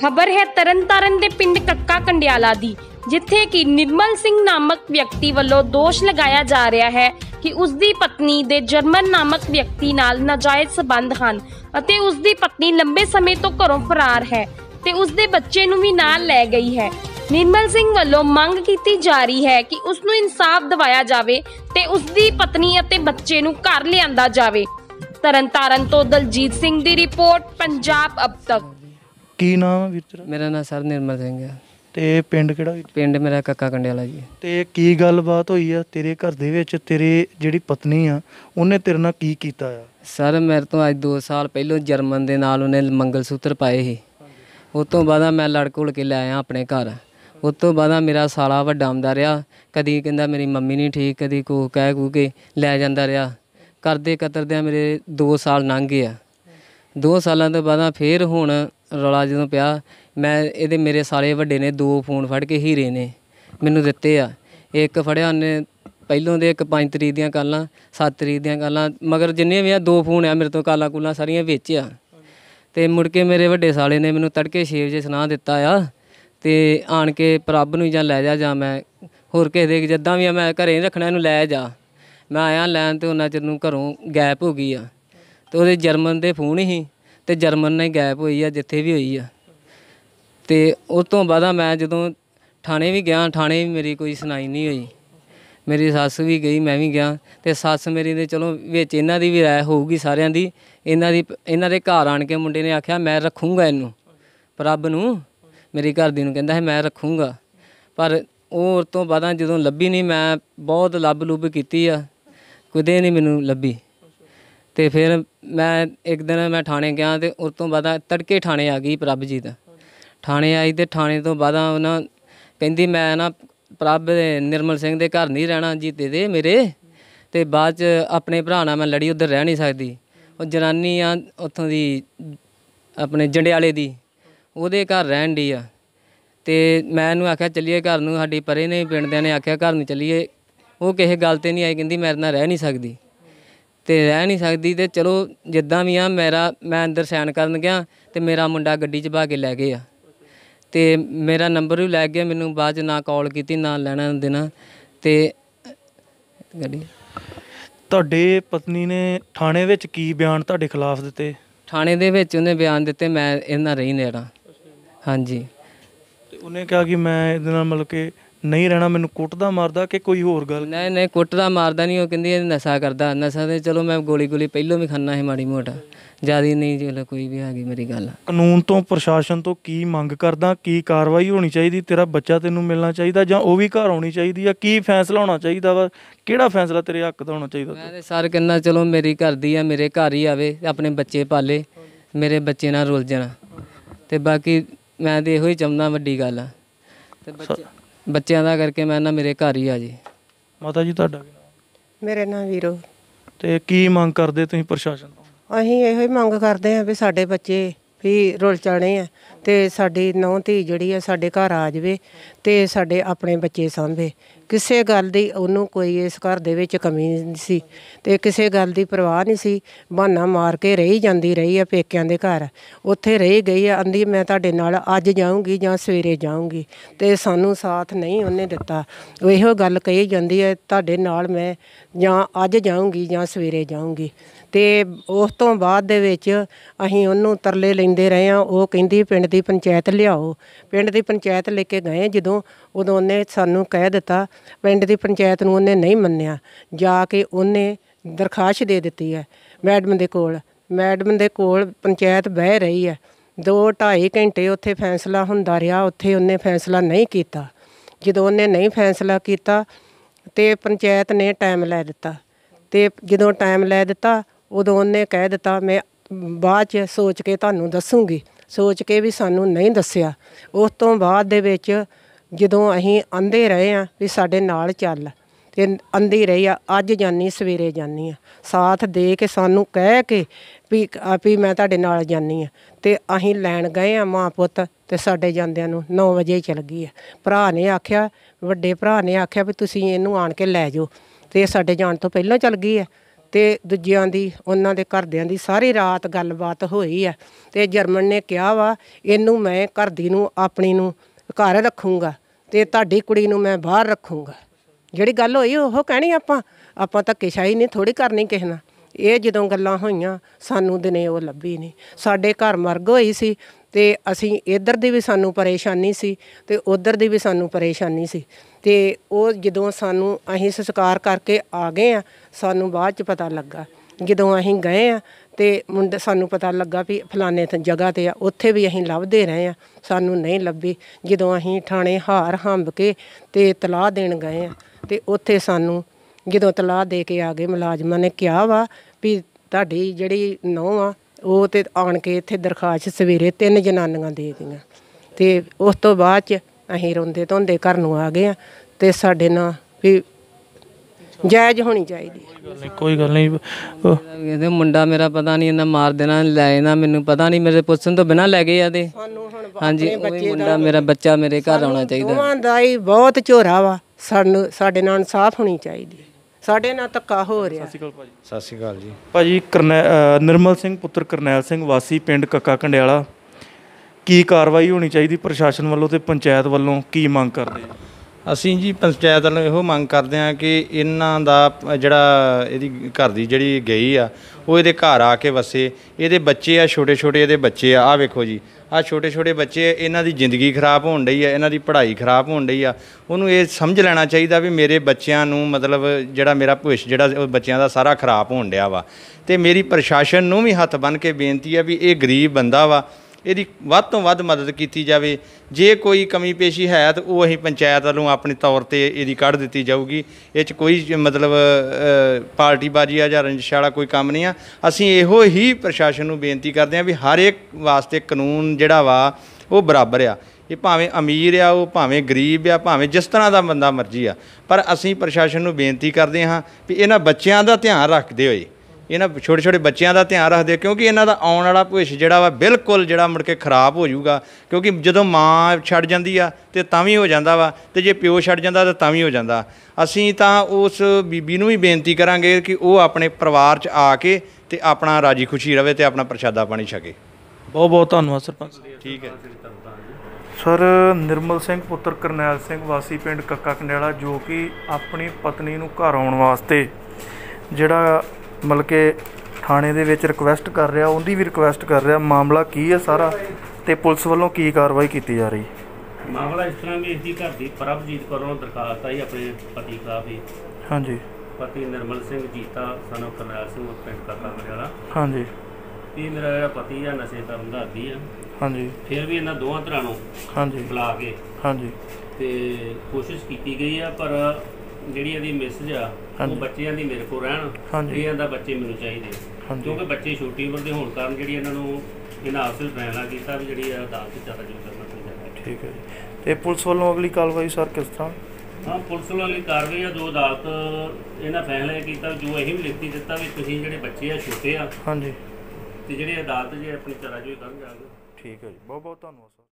ਖਬਰ ਹੈ ਤਰਨਤਾਰਨ ਦੇ ਪਿੰਡ ਕੱਕਾ ਕੰਡਿਆਲਾ ਦੀ ਜਿੱਥੇ ਕਿ ਨਿਰਮਲ ਸਿੰਘ ਨਾਮਕ ਵਿਅਕਤੀ ਵੱਲੋਂ ਦੋਸ਼ ਲਗਾਇਆ ਜਾ ਰਿਹਾ ਹੈ ਕਿ ਉਸ ਦੀ ਪਤਨੀ ਦੇ ਜਰਮਨ ਨਾਮਕ ਵਿਅਕਤੀ ਨਾਲ ਨਾਜਾਇਜ਼ ਸਬੰਧ ਹਨ ਅਤੇ ਉਸ ਦੀ ਪਤਨੀ ਲੰਬੇ ਸਮੇਂ ਤੋਂ ਘਰੋਂ ਫਰਾਰ ਹੈ ਤੇ ਉਸ ਦੇ ਬੱਚੇ ਨੂੰ ਵੀ ਨਾਲ ਲੈ ਗਈ ਹੈ ਨਿਰਮਲ ਸਿੰਘ ਵੱਲੋਂ ਮੰਗ ਕੀਤੀ ਜਾ ਰਹੀ ਹੈ ਕਿ ਉਸ ਨੂੰ ਇਨਸਾਫ ਦਿਵਾਇਆ ਜਾਵੇ ਤੇ ਉਸ ਦੀ ਪਤਨੀ ਅਤੇ ਬੱਚੇ ਨੂੰ ਘਰ ਲਿਆਂਦਾ ਜਾਵੇ ਤਰਨਤਾਰਨ ਤੋਂ ਦਲਜੀਤ ਸਿੰਘ ਦੀ ਰਿਪੋਰਟ ਪੰਜਾਬ ਅਬ ਤੱਕ ਕੀ ਨਾਮ ਹੈ ਵੀਰ ਤੇਰਾ ਮੇਰਾ ਨਾਮ ਸਰ ਨਿਰਮਲ ਸਿੰਘ ਹੈ ਤੇ ਪਿੰਡ ਕਿਹੜਾ ਪਿੰਡ ਮੇਰਾ ਕੱਕਾ ਕੰਡਿਆਲਾ ਜੀ ਤੇ ਕੀ ਗੱਲਬਾਤ ਹੋਈ ਆ ਤੇਰੇ ਘਰ ਦੇ ਵਿੱਚ ਤੇਰੇ ਜਿਹੜੀ ਪਤਨੀ ਆ ਉਹਨੇ ਤੇਰੇ ਨਾਲ ਕੀ ਕੀਤਾ ਆ ਸਰ ਮੇਰੇ ਤੋਂ ਅੱਜ 2 ਸਾਲ ਪਹਿਲਾਂ ਜਰਮਨ ਦੇ ਨਾਲ ਉਹਨੇ ਮੰਗਲ ਸੂਤਰ ਪਾਏ ਸੀ ਉਸ ਤੋਂ ਬਾਅਦ ਮੈਂ ਲੜਕੋਲ ਕੇ ਲੈ ਆਇਆ ਆਪਣੇ ਘਰ ਉਸ ਤੋਂ ਬਾਅਦ ਮੇਰਾ ਸਾਲਾ ਵੱਡਾ ਹੁੰਦਾ ਰਿਹਾ ਕਦੀ ਕਹਿੰਦਾ ਮੇਰੀ ਮੰਮੀ ਨਹੀਂ ਠੀਕ ਕਦੀ ਕੋ ਕਹਿ ਕੂ ਕੇ ਲੈ ਜਾਂਦਾ ਰਿਹਾ ਕਰਦੇ ਕਤਰਦੇ ਮੇਰੇ 2 ਸਾਲ ਲੰਘ ਗਏ ਆ 2 ਸਾਲਾਂ ਤੋਂ ਬਾਅਦ ਫੇਰ ਹੁਣ ਰੌਲਾ ਜਦੋਂ ਪਿਆ ਮੈਂ ਇਹਦੇ ਮੇਰੇ ਸਾਲੇ ਵੱਡੇ ਨੇ ਦੋ ਫੋਨ ਫੜ ਕੇ ਹੀਰੇ ਨੇ ਮੈਨੂੰ ਦਿੱਤੇ ਆ ਇੱਕ ਫੜਿਆ ਉਹਨੇ ਪਹਿਲੋਂ ਦੇ ਇੱਕ 5 ਤਰੀਕ ਦੀਆਂ ਕਾਲਾਂ 7 ਤਰੀਕ ਦੀਆਂ ਕਾਲਾਂ ਮਗਰ ਜਿੰਨੇ ਵੀ ਆ ਦੋ ਫੋਨ ਆ ਮੇਰੇ ਤੋਂ ਕਾਲਾਂ ਕੁਲਾਂ ਸਾਰੀਆਂ ਵੇਚਿਆ ਤੇ ਮੁੜ ਕੇ ਮੇਰੇ ਵੱਡੇ ਸਾਲੇ ਨੇ ਮੈਨੂੰ ਤੜਕੇ 6 ਵਜੇ ਸੁਣਾ ਦਿੱਤਾ ਆ ਤੇ ਆਣ ਕੇ ਪ੍ਰਭ ਨੂੰ ਜਾਂ ਲੈ ਜਾ ਜਾਂ ਮੈਂ ਹੋਰ ਕਿਸੇ ਦੇ ਜਦਾਂ ਵੀ ਆ ਮੈਂ ਘਰੇ ਰੱਖਣਾ ਇਹਨੂੰ ਲੈ ਜਾ ਮੈਂ ਆਇਆ ਲੈਣ ਤੇ ਉਹਨਾਂ ਚਿਰ ਨੂੰ ਘਰੋਂ ਗਾਇਬ ਹੋ ਗਈ ਆ ਤੇ ਉਹਦੇ ਜਰਮਨ ਦੇ ਫੋਨ ਹੀ ਤੇ ਜਰਮਨ ਨੇ ਗਾਇਬ ਹੋਈ ਆ ਜਿੱਥੇ ਵੀ ਹੋਈ ਆ ਤੇ ਉਸ ਤੋਂ ਬਾਅਦ ਮੈਂ ਜਦੋਂ ਥਾਣੇ ਵੀ ਗਿਆ ਥਾਣੇ ਵੀ ਮੇਰੀ ਕੋਈ ਸੁਣਾਈ ਨਹੀਂ ਹੋਈ ਮੇਰੀ ਸੱਸ ਵੀ ਗਈ ਮੈਂ ਵੀ ਗਿਆ ਤੇ ਸੱਸ ਮੇਰੀ ਦੇ ਚਲੋ ਵਿੱਚ ਇਹਨਾਂ ਦੀ ਵੀ رائے ਹੋਊਗੀ ਸਾਰਿਆਂ ਦੀ ਇਹਨਾਂ ਦੀ ਇਹਨਾਂ ਦੇ ਘਰ ਆਣ ਕੇ ਮੁੰਡੇ ਨੇ ਆਖਿਆ ਮੈਂ ਰੱਖੂੰਗਾ ਇਹਨੂੰ ਪ੍ਰਭ ਨੂੰ ਮੇਰੀ ਘਰ ਦੀ ਨੂੰ ਕਹਿੰਦਾ ਹੈ ਮੈਂ ਰੱਖੂੰਗਾ ਪਰ ਉਹ ਤੋਂ ਬਾਅਦ ਜਦੋਂ ਲੱਭੀ ਨਹੀਂ ਮੈਂ ਬਹੁਤ ਲੱਭ ਲੁੱਭ ਕੀਤੀ ਆ ਕੁਦੇ ਨਹੀਂ ਮੈਨੂੰ ਲੱਭੀ ਤੇ ਫਿਰ ਮੈਂ ਇੱਕ ਦਿਨ ਮੈਂ ਥਾਣੇ ਗਿਆ ਤੇ ਉਸ ਤੋਂ ਬਾਅਦ ਤੜਕੇ ਥਾਣੇ ਆ ਗਈ ਪ੍ਰਭਜੀਤ ਥਾਣੇ ਆਈ ਤੇ ਥਾਣੇ ਤੋਂ ਬਾਅਦ ਉਹਨਾਂ ਕਹਿੰਦੀ ਮੈਂ ਨਾ ਪ੍ਰਭ ਨਿਰਮਲ ਸਿੰਘ ਦੇ ਘਰ ਨਹੀਂ ਰਹਿਣਾ ਜੀਤੇ ਦੇ ਮੇਰੇ ਤੇ ਬਾਅਦ ਚ ਆਪਣੇ ਭਰਾ ਨਾਲ ਮੈਂ ਲੜੀ ਉੱਧਰ ਰਹਿ ਨਹੀਂ ਸਕਦੀ ਉਹ ਜਨਾਨੀ ਆ ਉੱਥੋਂ ਦੀ ਆਪਣੇ ਜੰਡਿਆਲੇ ਦੀ ਉਹਦੇ ਘਰ ਰਹਿਣ ਦੀ ਆ ਤੇ ਮੈਂ ਇਹਨੂੰ ਆਖਿਆ ਚੱਲੀਏ ਘਰ ਨੂੰ ਸਾਡੀ ਪਰੇ ਨੇ ਪਿੰਡ ਦੇ ਨੇ ਆਖਿਆ ਘਰ ਨੂੰ ਚੱਲੀਏ ਉਹ ਕਿਸੇ ਗੱਲ ਤੇ ਨਹੀਂ ਆਈ ਕਹਿੰਦੀ ਮੇਰੇ ਨਾਲ ਰਹਿ ਨਹੀਂ ਸਕਦੀ ਤੇ ਰਹਿ ਨਹੀਂ ਸਕਦੀ ਤੇ ਚਲੋ ਜਿੱਦਾਂ ਵੀ ਆ ਮੇਰਾ ਮੈਂ ਅੰਦਰ ਸੈਨ ਕਰਨ ਗਿਆ ਤੇ ਮੇਰਾ ਮੁੰਡਾ ਗੱਡੀ 'ਚ ਭਾ ਕੇ ਲੈ ਗਏ ਆ ਤੇ ਮੇਰਾ ਨੰਬਰ ਵੀ ਲੈ ਗਿਆ ਮੈਨੂੰ ਬਾਅਦ 'ਚ ਨਾ ਕਾਲ ਕੀਤੀ ਨਾ ਲੈਣਾ ਦੇਣਾ ਤੇ ਗੱਡੀ ਤੁਹਾਡੇ ਪਤਨੀ ਨੇ ਥਾਣੇ ਵਿੱਚ ਕੀ ਬਿਆਨ ਤੁਹਾਡੇ ਖਿਲਾਫ ਦਿੱਤੇ ਥਾਣੇ ਦੇ ਵਿੱਚ ਉਹਨੇ ਬਿਆਨ ਦਿੱਤੇ ਮੈਂ ਇਹਨਾਂ ਰਹੀ ਨੇੜਾ ਹਾਂਜੀ ਤੇ ਉਹਨੇ ਕਿਹਾ ਕਿ ਮੈਂ ਇਹਦੇ ਨਾਲ ਮਿਲ ਕੇ ਨਹੀਂ ਰਹਿਣਾ ਮੈਨੂੰ ਕੁੱਟਦਾ ਮਾਰਦਾ ਕਿ ਕੋਈ ਹੋਰ ਗੱਲ ਨਹੀਂ ਨਹੀਂ ਕੁੱਟਦਾ ਮਾਰਦਾ ਨਹੀਂ ਉਹ ਕਹਿੰਦੀ ਇਹ ਨਸ਼ਾ ਕਰਦਾ ਨਸ਼ਾ ਤੇ ਚਲੋ ਮੈਂ ਗੋਲੀ ਗੋਲੀ ਪਹਿਲੋਂ ਵੀ ਖਾਨਾ ਹੈ ਮਾੜੀ ਮੋਟਾ ਜਿਆਦੀ ਨਹੀਂ ਜੇ ਕੋਈ ਵੀ ਆ ਗਈ ਮੇਰੀ ਗੱਲ ਕਾਨੂੰਨ ਤੋਂ ਪ੍ਰਸ਼ਾਸਨ ਤੋਂ ਕੀ ਮੰਗ ਕਰਦਾ ਕੀ ਕਾਰਵਾਈ ਹੋਣੀ ਚਾਹੀਦੀ ਤੇਰਾ ਬੱਚਾ ਤੈਨੂੰ ਮਿਲਣਾ ਚਾਹੀਦਾ ਜਾਂ ਉਹ ਵੀ ਘਰ ਆਉਣੀ ਚਾਹੀਦੀ ਆ ਕੀ ਫੈਸਲਾ ਹੋਣਾ ਚਾਹੀਦਾ ਵਾ ਕਿਹੜਾ ਫੈਸਲਾ ਤੇਰੇ ਹੱਕ ਦਾ ਹੋਣਾ ਚਾਹੀਦਾ ਮੈਂ ਤੇ ਸਰ ਕਹਿੰਦਾ ਚਲੋ ਮੇਰੀ ਘਰ ਦੀ ਆ ਮੇਰੇ ਘਰ ਹੀ ਆਵੇ ਆਪਣੇ ਬੱਚੇ ਪਾਲੇ ਮੇਰੇ ਬੱਚੇ ਨਾਲ ਰੁੱਲ ਜਾਣਾ ਤੇ ਬਾਕੀ ਮੈਂ ਤੇ ਇਹੋ ਹੀ ਚਾਹੁੰਦਾ ਵੱਡੀ ਗੱਲ ਆ ਤੇ ਬੱਚੇ ਬੱਚਿਆਂ ਦਾ ਕਰਕੇ ਮੈਂ ਨਾ ਮੇਰੇ ਘਰ ਹੀ ਆ ਜੀ ਮਾਤਾ ਜੀ ਤੁਹਾਡਾ ਕੀ ਨਾਮ? ਮੇਰੇ ਨਾਮ ਵੀਰੋ ਤੇ ਕੀ ਮੰਗ ਕਰਦੇ ਤੁਸੀਂ ਪ੍ਰਸ਼ਾਸਨ ਤੋਂ ਅਸੀਂ ਇਹੋ ਹੀ ਮੰਗ ਕਰਦੇ ਆ ਵੀ ਸਾਡੇ ਬੱਚੇ ਵੀ ਰੁਲ ਚਾਣੇ ਆ ਤੇ ਸਾਡੀ ਨੌਂ ਧੀ ਜਿਹੜੀ ਆ ਸਾਡੇ ਘਰ ਆ ਜਾਵੇ ਤੇ ਸਾਡੇ ਆਪਣੇ ਬੱਚੇ ਸਾਂਭੇ ਕਿਸੇ ਗੱਲ ਦੀ ਉਹਨੂੰ ਕੋਈ ਇਸ ਘਰ ਦੇ ਵਿੱਚ ਕਮੀ ਨਹੀਂ ਸੀ ਤੇ ਕਿਸੇ ਗੱਲ ਦੀ ਪਰਵਾਹ ਨਹੀਂ ਸੀ ਬਹਾਨਾ ਮਾਰ ਕੇ ਰਹੀ ਜਾਂਦੀ ਰਹੀ ਆ ਪੇਕਿਆਂ ਦੇ ਘਰ ਉੱਥੇ ਰਹੀ ਗਈ ਆ ਅੰਦੀ ਮੈਂ ਤੁਹਾਡੇ ਨਾਲ ਅੱਜ ਜਾਊਂਗੀ ਜਾਂ ਸਵੇਰੇ ਜਾਊਂਗੀ ਤੇ ਸਾਨੂੰ ਸਾਥ ਨਹੀਂ ਉਹਨੇ ਦਿੱਤਾ ਇਹੋ ਗੱਲ ਕਹੀ ਜਾਂਦੀ ਹੈ ਤੁਹਾਡੇ ਨਾਲ ਮੈਂ ਜਾਂ ਅੱਜ ਜਾਊਂਗੀ ਜਾਂ ਸਵੇਰੇ ਜਾਊਂਗੀ ਤੇ ਉਸ ਤੋਂ ਬਾਅਦ ਦੇ ਵਿੱਚ ਅਸੀਂ ਉਹਨੂੰ ਤਰਲੇ ਲੈਂਦੇ ਰਹੇ ਆ ਉਹ ਕਹਿੰਦੀ ਪਿੰਡ ਦੀ ਪੰਚਾਇਤ ਲਿਆਓ ਪਿੰਡ ਦੀ ਪੰਚਾਇਤ ਲੈ ਕੇ ਗਏ ਜਦੋਂ ਉਦੋਂ ਉਹਨੇ ਸਾਨੂੰ ਕਹਿ ਦਿੱਤਾ ਪਿੰਡ ਦੀ ਪੰਚਾਇਤ ਨੂੰ ਉਹਨੇ ਨਹੀਂ ਮੰਨਿਆ ਜਾ ਕੇ ਉਹਨੇ ਦਰਖਾਸ਼ਤ ਦੇ ਦਿੱਤੀ ਹੈ ਮੈਡਮ ਦੇ ਕੋਲ ਮੈਡਮ ਦੇ ਕੋਲ ਪੰਚਾਇਤ ਬਹਿ ਰਹੀ ਹੈ 2 2.5 ਘੰਟੇ ਉੱਥੇ ਫੈਸਲਾ ਹੁੰਦਾ ਰਿਹਾ ਉੱਥੇ ਉਹਨੇ ਫੈਸਲਾ ਨਹੀਂ ਕੀਤਾ ਜਦੋਂ ਉਹਨੇ ਨਹੀਂ ਫੈਸਲਾ ਕੀਤਾ ਤੇ ਪੰਚਾਇਤ ਨੇ ਟਾਈਮ ਲੈ ਦਿੱਤਾ ਤੇ ਜਦੋਂ ਟਾਈਮ ਲੈ ਦਿੱਤਾ ਉਦੋਂ ਉਹਨੇ ਕਹਿ ਦਿੱਤਾ ਮੈਂ ਬਾਅਦ 'ਚ ਸੋਚ ਕੇ ਤੁਹਾਨੂੰ ਦੱਸੂਗੀ ਸੋਚ ਕੇ ਵੀ ਸਾਨੂੰ ਨਹੀਂ ਦੱਸਿਆ ਉਸ ਤੋਂ ਬਾਅਦ ਦੇ ਵਿੱਚ ਜਦੋਂ ਅਸੀਂ ਅੰਦੇ ਰਹੇ ਆ ਵੀ ਸਾਡੇ ਨਾਲ ਚੱਲ ਤੇ ਅੰਦੀ ਰਹੀ ਆ ਅੱਜ ਜਾਨੀ ਸਵੇਰੇ ਜਾਨੀ ਆ ਸਾਥ ਦੇ ਕੇ ਸਾਨੂੰ ਕਹਿ ਕੇ ਵੀ ਆਪੀ ਮੈਂ ਤੁਹਾਡੇ ਨਾਲ ਜਾਨੀ ਆ ਤੇ ਅਸੀਂ ਲੈਣ ਗਏ ਆ ਮਾਂ ਪੁੱਤ ਤੇ ਸਾਡੇ ਜਾਂਦਿਆਂ ਨੂੰ 9 ਵਜੇ ਚਲ ਗਈ ਆ ਭਰਾ ਨੇ ਆਖਿਆ ਵੱਡੇ ਭਰਾ ਨੇ ਆਖਿਆ ਵੀ ਤੁਸੀਂ ਇਹਨੂੰ ਆਣ ਕੇ ਲੈ ਜਾਓ ਤੇ ਸਾਡੇ ਜਾਣ ਤੋਂ ਪਹਿਲਾਂ ਚਲ ਗਈ ਆ ਤੇ ਦੂਜਿਆਂ ਦੀ ਉਹਨਾਂ ਦੇ ਘਰਦਿਆਂ ਦੀ ਸਾਰੀ ਰਾਤ ਗੱਲਬਾਤ ਹੋਈ ਆ ਤੇ ਜਰਮਨ ਨੇ ਕਿਹਾ ਵਾ ਇਹਨੂੰ ਮੈਂ ਘਰਦੀ ਨੂੰ ਆਪਣੀ ਨੂੰ ਘਰ ਰੱਖੂੰਗਾ ਤੇ ਤੁਹਾਡੀ ਕੁੜੀ ਨੂੰ ਮੈਂ ਬਾਹਰ ਰੱਖੂੰਗਾ ਜਿਹੜੀ ਗੱਲ ਹੋਈ ਉਹ ਕਹਿਣੀ ਆਪਾਂ ਆਪਾਂ ਤਾਂ ਕਿਸ਼ਾਈ ਨਹੀਂ ਥੋੜੀ ਕਰਨੀ ਕਿਸੇ ਨਾਲ ਇਹ ਜਦੋਂ ਗੱਲਾਂ ਹੋਈਆਂ ਸਾਨੂੰ ਦਿਨੇ ਉਹ ਲੱਭੀ ਨਹੀਂ ਸਾਡੇ ਘਰ ਮਰਗ ਹੋਈ ਸੀ ਤੇ ਅਸੀਂ ਇਧਰ ਦੀ ਵੀ ਸਾਨੂੰ ਪਰੇਸ਼ਾਨੀ ਸੀ ਤੇ ਉਧਰ ਦੀ ਵੀ ਸਾਨੂੰ ਪਰੇਸ਼ਾਨੀ ਸੀ ਤੇ ਉਹ ਜਦੋਂ ਸਾਨੂੰ ਅਸੀਂ ਸਸਕਾਰ ਕਰਕੇ ਆ ਗਏ ਆ ਸਾਨੂੰ ਬਾਅਦ ਚ ਪਤਾ ਲੱਗਾ ਜਦੋਂ ਅਸੀਂ ਗਏ ਆ ਤੇ ਮੁੰਡੇ ਸਾਨੂੰ ਪਤਾ ਲੱਗਾ ਵੀ ਫਲਾਣੇ ਜਗ੍ਹਾ ਤੇ ਆ ਉੱਥੇ ਵੀ ਅਸੀਂ ਲੱਭਦੇ ਰਹੇ ਆ ਸਾਨੂੰ ਨਹੀਂ ਲੱਭੀ ਜਦੋਂ ਅਸੀਂ ਥਾਣੇ ਹਾਰ ਹੰਬ ਕੇ ਤੇ ਤਲਾਹ ਦੇਣ ਗਏ ਆ ਤੇ ਉੱਥੇ ਸਾਨੂੰ ਜਦੋਂ ਤਲਾਹ ਦੇ ਕੇ ਆ ਗਏ ਮੁਲਾਜ਼ਮਾਂ ਨੇ ਕਿਹਾ ਵਾ ਵੀ ਤੁਹਾਡੀ ਜਿਹੜੀ ਨੌ ਆ ਉਹ ਤੇ ਆਣ ਕੇ ਇੱਥੇ ਦਰਖਾਸਤ ਸਵੇਰੇ ਤਿੰਨ ਜਨਾਨੀਆਂ ਦੇ ਗਈਆਂ ਤੇ ਉਸ ਤੋਂ ਬਾਅਦ ਚ ਅਸੀਂ ਰੋਂਦੇ ਧੋਂਦੇ ਘਰ ਨੂੰ ਆ ਗਏ ਆ ਤੇ ਸਾਡੇ ਨਾਲ ਵੀ ਜਾਇਜ਼ ਹੋਣੀ ਚਾਹੀਦੀ ਕੋਈ ਗੱਲ ਨਹੀਂ ਕੋਈ ਗੱਲ ਨਹੀਂ ਇਹਦੇ ਮੁੰਡਾ ਮੇਰਾ ਪਤਾ ਨਹੀਂ ਇਹਨਾਂ ਮਾਰ ਦੇਣਾ ਲੈ ਜਾਣਾ ਮੈਨੂੰ ਪਤਾ ਨਹੀਂ ਮੇਰੇ ਪੁੱਛਣ ਤੋਂ ਬਿਨਾ ਲੈ ਗਏ ਆਦੇ ਹਾਂਜੀ ਉਹ ਮੁੰਡਾ ਮੇਰਾ ਬੱਚਾ ਮੇਰੇ ਘਰ ਆਉਣਾ ਚਾਹੀਦਾ ਦੋਵਾਂ ਦਾ ਹੀ ਬਹੁਤ ਝੋਰਾ ਵਾ ਸਾਨੂੰ ਸਾਡੇ ਨਾਲ ਇਨਸਾਫ ਹੋਣੀ ਚਾਹੀਦੀ ਸਾਡੇ ਨਾਲ ਤੱਕਾ ਹੋ ਰਿਹਾ ਸਤਿ ਸ਼੍ਰੀ ਅਕਾਲ ਭਾਜੀ ਸਤਿ ਸ਼੍ਰੀ ਅਕਾਲ ਜੀ ਭਾਜੀ ਕਰਨੈ ਨਿਰਮਲ ਸਿੰਘ ਪੁੱਤਰ ਕਰਨੈਲ ਸਿੰਘ ਵਾਸੀ ਪਿੰਡ ਕੱਕਾ ਕੰਡਿਆਲਾ ਕੀ ਕਾਰਵਾਈ ਹੋਣੀ ਚਾਹੀਦੀ ਪ੍ਰਸ਼ਾਸਨ ਵੱਲੋਂ ਤੇ ਪੰਚਾਇਤ ਵੱਲੋਂ ਕੀ ਮੰਗ ਕਰਦੇ ਆ ਅਸੀਂ ਜੀ ਪੰਚਾਇਤ ਵੱਲੋਂ ਇਹੋ ਮੰਗ ਕਰਦੇ ਹਾਂ ਕਿ ਇਹਨਾਂ ਦਾ ਜਿਹੜਾ ਇਹਦੀ ਘਰ ਦੀ ਜਿਹੜੀ ਗਈ ਆ ਉਹ ਇਹਦੇ ਘਰ ਆ ਕੇ ਵਸੇ ਇਹਦੇ ਬੱਚੇ ਆ ਛੋਟੇ ਛੋਟੇ ਇਹਦੇ ਬੱਚੇ ਆ ਆ ਵੇਖੋ ਜੀ ਆ ਛੋਟੇ ਛੋਟੇ ਬੱਚੇ ਇਹਨਾਂ ਦੀ ਜ਼ਿੰਦਗੀ ਖਰਾਬ ਹੋਣ ਢਈ ਆ ਇਹਨਾਂ ਦੀ ਪੜ੍ਹਾਈ ਖਰਾਬ ਹੋਣ ਢਈ ਆ ਉਹਨੂੰ ਇਹ ਸਮਝ ਲੈਣਾ ਚਾਹੀਦਾ ਵੀ ਮੇਰੇ ਬੱਚਿਆਂ ਨੂੰ ਮਤਲਬ ਜਿਹੜਾ ਮੇਰਾ ਭਵਿਸ਼ ਜਿਹੜਾ ਉਹ ਬੱਚਿਆਂ ਦਾ ਸਾਰਾ ਖਰਾਬ ਹੋਣ ਢਿਆ ਵਾ ਤੇ ਮੇਰੀ ਪ੍ਰਸ਼ਾਸਨ ਨੂੰ ਵੀ ਹੱਥ ਬੰਨ ਕੇ ਬੇਨਤੀ ਆ ਵੀ ਇਹ ਗਰੀਬ ਬੰਦਾ ਵਾ ਇਹਦੀ ਵੱਧ ਤੋਂ ਵੱਧ ਮਦਦ ਕੀਤੀ ਜਾਵੇ ਜੇ ਕੋਈ ਕਮੀ ਪੇਸ਼ੀ ਹੈ ਤਾਂ ਉਹ ਅਸੀਂ ਪੰਚਾਇਤ ਵੱਲੋਂ ਆਪਣੇ ਤੌਰ ਤੇ ਇਹਦੀ ਕੱਢ ਦਿੱਤੀ ਜਾਊਗੀ ਇਹ 'ਚ ਕੋਈ ਮਤਲਬ ਪਾਰਟੀ ਬਾਜੀ ਆ ਜਾਂ ਰੰਜਿਸ਼ ਵਾਲਾ ਕੋਈ ਕੰਮ ਨਹੀਂ ਆ ਅਸੀਂ ਇਹੋ ਹੀ ਪ੍ਰਸ਼ਾਸਨ ਨੂੰ ਬੇਨਤੀ ਕਰਦੇ ਹਾਂ ਵੀ ਹਰ ਇੱਕ ਵਾਸਤੇ ਕਾਨੂੰਨ ਜਿਹੜਾ ਵਾ ਉਹ ਬਰਾਬਰ ਆ ਇਹ ਭਾਵੇਂ ਅਮੀਰ ਆ ਉਹ ਭਾਵੇਂ ਗਰੀਬ ਆ ਭਾਵੇਂ ਜਿਸ ਤਰ੍ਹਾਂ ਦਾ ਬੰਦਾ ਮਰਜ਼ੀ ਆ ਪਰ ਅਸੀਂ ਪ੍ਰਸ਼ਾਸਨ ਨੂੰ ਬੇਨਤੀ ਕਰਦੇ ਹਾਂ ਵੀ ਇਹਨਾਂ ਬੱਚਿਆਂ ਦਾ ਧਿਆਨ ਰੱਖਦੇ ਹੋਏ ਇਹਨਾਂ ਛੋਟੇ ਛੋਟੇ ਬੱਚਿਆਂ ਦਾ ਧਿਆਨ ਰੱਖਦੇ ਕਿਉਂਕਿ ਇਹਨਾਂ ਦਾ ਆਉਣ ਵਾਲਾ ਭਵਿੱਖ ਜਿਹੜਾ ਵਾ ਬਿਲਕੁਲ ਜਿਹੜਾ ਮੁੜ ਕੇ ਖਰਾਬ ਹੋ ਜਾਊਗਾ ਕਿਉਂਕਿ ਜਦੋਂ ਮਾਂ ਛੱਡ ਜਾਂਦੀ ਆ ਤੇ ਤਾਂ ਵੀ ਹੋ ਜਾਂਦਾ ਵਾ ਤੇ ਜੇ ਪਿਓ ਛੱਡ ਜਾਂਦਾ ਤਾਂ ਤਾਂ ਵੀ ਹੋ ਜਾਂਦਾ ਅਸੀਂ ਤਾਂ ਉਸ ਬੀਬੀ ਨੂੰ ਵੀ ਬੇਨਤੀ ਕਰਾਂਗੇ ਕਿ ਉਹ ਆਪਣੇ ਪਰਿਵਾਰ 'ਚ ਆ ਕੇ ਤੇ ਆਪਣਾ ਰਾਜੀ ਖੁਸ਼ੀ ਰਵੇ ਤੇ ਆਪਣਾ ਪ੍ਰਸ਼ਾਦਾ ਪਾਣੀ ਛਕੇ ਬਹੁਤ ਬਹੁਤ ਧੰਨਵਾਦ ਸਰਪੰਚ ਠੀਕ ਹੈ ਸਰ ਨਿਰਮਲ ਸਿੰਘ ਪੁੱਤਰ ਕਰਨੈਲ ਸਿੰਘ ਵਾਸੀ ਪਿੰਡ ਕੱਕਾ ਕੰਡੇਲਾ ਜੋ ਕਿ ਆਪਣੀ ਪਤਨੀ ਨੂੰ ਘਰ ਆਉਣ ਵਾਸਤੇ ਜਿਹੜਾ ਮਤਲਬ ਕਿ ਥਾਣੇ ਦੇ ਵਿੱਚ ਰਿਕੁਐਸਟ ਕਰ ਰਿਹਾ ਉਹਦੀ ਵੀ ਰਿਕੁਐਸਟ ਕਰ ਰਿਹਾ ਮਾਮਲਾ ਕੀ ਹੈ ਸਾਰਾ ਤੇ ਪੁਲਿਸ ਵੱਲੋਂ ਕੀ ਕਾਰਵਾਈ ਕੀਤੀ ਜਾ ਰਹੀ ਮਾਮਲਾ ਇਸ ਤਰ੍ਹਾਂ ਵੀ ਇਸ ਦੀ ਘਰ ਦੀ ਪ੍ਰਭਜੀਤ ਕੋਲੋਂ ਦਰਖਾਸਤ ਆਈ ਆਪਣੇ ਪਤੀ ਖਿਲਾਫ ਵੀ ਹਾਂਜੀ ਪਤੀ ਨਿਰਮਲ ਸਿੰਘ ਜੀਤਾ ਸਾਨੂੰ ਕਰਨਾਲ ਸਿੰਘ ਪਿੰਡ ਕਾਕਾ ਮਰਿਆਲਾ ਹਾਂਜੀ ਇਹ ਮੇਰਾ ਜਿਹੜਾ ਪਤੀ ਆ ਨਸ਼ੇ ਕਰਨ ਦਾ ਆਦੀ ਆ ਹਾਂਜੀ ਫਿਰ ਵੀ ਇਹਨਾਂ ਦੋਹਾਂ ਤਰ੍ਹਾਂ ਨੂੰ ਹਾਂਜੀ ਬੁਲਾ ਕੇ ਹਾਂਜੀ ਤੇ ਕੋਸ਼ਿਸ਼ ਕੀਤੀ ਗਈ ਆ ਪਰ ਜਿਹੜੀ ਇਹਦੀ ਮੈਸੇਜ ਆ ਉਹ ਬੱਚਿਆਂ ਦੀ ਮੇਰੇ ਕੋਲ ਰਹਿਣ ਇਹਨਾਂ ਦਾ ਬੱਚੇ ਮੈਨੂੰ ਚਾਹੀਦੇ ਕਿਉਂਕਿ ਬੱਚੇ ਛੋਟੀ ਉਮਰ ਦੇ ਹੋਣ ਕਾਰਨ ਜਿਹੜੀ ਇਹਨਾਂ ਨੂੰ ਇਹਨਾਂ ਆਪਸੇ ਫੈਸਲਾ ਕੀਤਾ ਵੀ ਜਿਹੜੀ ਆ ਅਦਾਲਤ ਚ ਜ਼ਿਆਦਾ ਜੋਰ ਕਰਨਾ ਚਾਹੀਦਾ ਠੀਕ ਹੈ ਜੀ ਤੇ ਪੁਲਿਸ ਵੱਲੋਂ ਅਗਲੀ ਕਾਰਵਾਈ ਸਰ ਕਿਸ ਤਰ੍ਹਾਂ ਹਾਂ ਪੁਲਿਸ ਵੱਲੋਂ ਅਗਲੀ ਕਾਰਵਾਈ ਆ ਜੋ ਅਦਾਲਤ ਇਹਨਾਂ ਫੈਸਲੇ ਕੀਤਾ ਜੋ ਇਹ ਵੀ ਲਿਖਤੀ ਦਿੱਤਾ ਵੀ ਤੁਸੀਂ ਜਿਹੜੇ ਬੱਚੇ ਆ ਛੋਟੇ ਆ ਹਾਂਜੀ ਤੇ ਜਿਹੜੇ ਅਦਾਲਤ ਜੇ ਆਪਣੀ ਚਾਰਾ ਜੋ ਕਰਨ ਜਾਗੇ ਠੀਕ ਹੈ ਜੀ ਬਹੁਤ ਬਹੁਤ ਧੰਨਵਾਦ